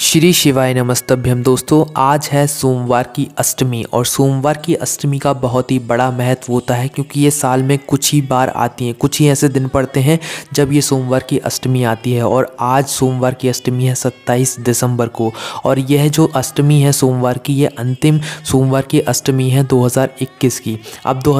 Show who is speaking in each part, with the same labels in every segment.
Speaker 1: श्री शिवाय नमस्तभ्यम दोस्तों आज है सोमवार की अष्टमी और सोमवार की अष्टमी का बहुत ही बड़ा महत्व होता है क्योंकि ये साल में कुछ ही बार आती हैं कुछ ही ऐसे दिन पड़ते हैं जब ये सोमवार की अष्टमी आती है और आज सोमवार की अष्टमी है 27 दिसंबर को और यह जो अष्टमी है सोमवार की यह अंतिम सोमवार की अष्टमी है दो की अब दो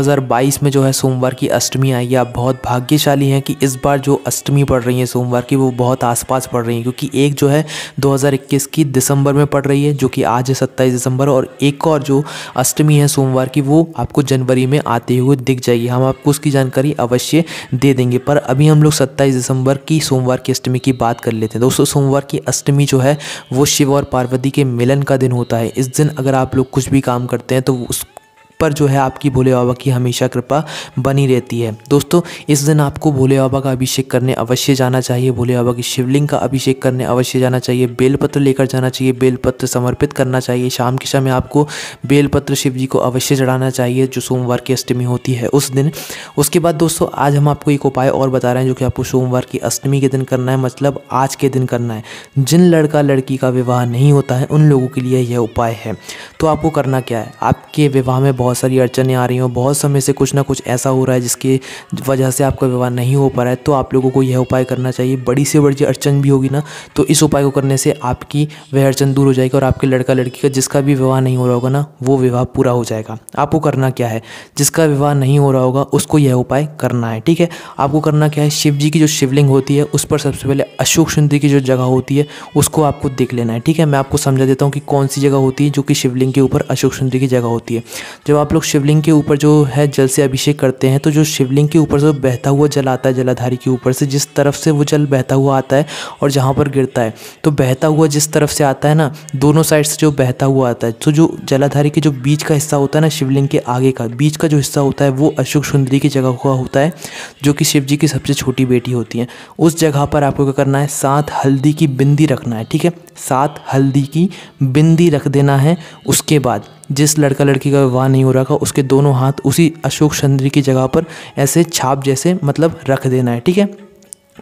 Speaker 1: में जो है सोमवार की अष्टमी आई है आप बहुत भाग्यशाली हैं कि इस बार जो अष्टमी पड़ रही है सोमवार की वो बहुत आसपास पड़ रही है क्योंकि एक जो है दो 2021 की दिसंबर में पड़ रही है जो कि आज है सत्ताईस दिसंबर और एक और जो अष्टमी है सोमवार की वो आपको जनवरी में आते हुए दिख जाएगी हम आपको उसकी जानकारी अवश्य दे देंगे पर अभी हम लोग सत्ताईस दिसंबर की सोमवार की अष्टमी की बात कर लेते हैं दोस्तों सोमवार की अष्टमी जो है वो शिव और पार्वती के मिलन का दिन होता है इस दिन अगर आप लोग कुछ भी काम करते हैं तो उस पर जो है आपकी भोले बाबा की हमेशा कृपा बनी रहती है दोस्तों इस दिन आपको भोले बाबा का अभिषेक करने अवश्य जाना चाहिए भोले बाबा की शिवलिंग का अभिषेक करने अवश्य जाना चाहिए बेलपत्र लेकर जाना चाहिए बेलपत्र समर्पित करना चाहिए शाम के समय आपको बेलपत्र शिव जी को अवश्य चढ़ाना चाहिए जो सोमवार की अष्टमी होती है उस दिन उसके बाद दोस्तों आज हम आपको एक उपाय और बता रहे हैं जो कि आपको सोमवार की अष्टमी के दिन करना है मतलब आज के दिन करना है जिन लड़का लड़की का विवाह नहीं होता है उन लोगों के लिए यह उपाय है तो आपको करना क्या है आपके विवाह में बहुत बहुत सारी अड़चने आ रही हों बहुत समय से कुछ ना कुछ ऐसा हो रहा है जिसकी वजह से आपका व्यवहार नहीं हो पा रहा है तो आप लोगों को यह उपाय करना चाहिए बड़ी से बड़ी अड़चन भी होगी ना तो इस उपाय को करने से आपकी वह अड़चन दूर हो जाएगी और आपके लड़का लड़की का जिसका भी विवाह नहीं हो रहा होगा ना वो विवाह पूरा हो जाएगा आपको करना क्या है जिसका विवाह नहीं हो रहा होगा उसको यह उपाय करना है ठीक है आपको करना क्या है शिव जी की जो शिवलिंग होती है उस पर सबसे पहले अशोक सुंदरी की जो जगह होती है उसको आपको देख लेना है ठीक है मैं आपको समझा देता हूँ कि कौन सी जगह होती है जो कि शिवलिंग के ऊपर अशोक सुंदरी की जगह होती है जब आप लोग शिवलिंग के ऊपर जो है जल से अभिषेक करते हैं तो जो शिवलिंग के ऊपर से बहता हुआ जल आता है जलाधारी के ऊपर से जिस तरफ से वो जल बहता हुआ आता है और जहाँ पर गिरता है तो बहता हुआ जिस तरफ से आता है ना दोनों साइड से जो बहता हुआ आता है तो जो जलाधारी के जो बीच का हिस्सा होता है ना शिवलिंग के आगे का बीच का जो हिस्सा होता है वो अशोक सुंदरी की जगह का होता है जो कि शिव जी की सबसे छोटी बेटी होती है उस जगह पर आपको क्या करना है सात हल्दी की बिंदी रखना है ठीक है सात हल्दी की बिंदी रख देना है उसके बाद जिस लड़का लड़की का विवाह नहीं हो रहा था उसके दोनों हाथ उसी अशोक चंद्री की जगह पर ऐसे छाप जैसे मतलब रख देना है ठीक है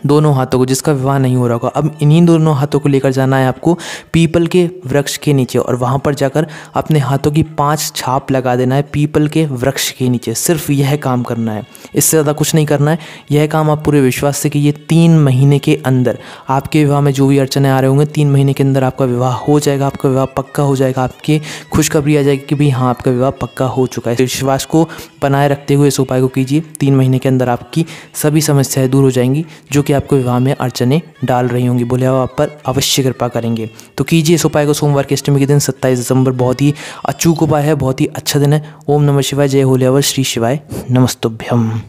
Speaker 1: दोनों हाथों को जिसका विवाह नहीं हो रहा होगा अब इन्हीं दोनों हाथों को लेकर जाना है आपको पीपल के वृक्ष के नीचे और वहाँ पर जाकर अपने हाथों की पांच छाप लगा देना है पीपल के वृक्ष के नीचे सिर्फ यह काम करना है इससे ज़्यादा कुछ नहीं करना है यह काम आप पूरे विश्वास से कीजिए तीन महीने के अंदर आपके विवाह में जो भी अड़चने आ रहे होंगे तीन महीने के अंदर आपका विवाह हो जाएगा आपका विवाह पक्का हो जाएगा आपकी खुशखबरी आ जाएगी कि भाई हाँ आपका विवाह पक्का हो चुका है विश्वास को बनाए रखते हुए इस उपाय को कीजिए तीन महीने के अंदर आपकी सभी समस्याएँ दूर हो जाएंगी जो कि आपको विवाह में अड़चने डाल रही होंगी भोले बाबा आप पर अवश्य कृपा करेंगे तो कीजिए इस उपाय को सोमवार के अष्टमी के दिन सत्ताईस दिसंबर बहुत ही अचूक उपाय है बहुत ही अच्छा दिन है ओम नमः शिवाय जय होलिया श्री शिवाय नमस्तुभ्यम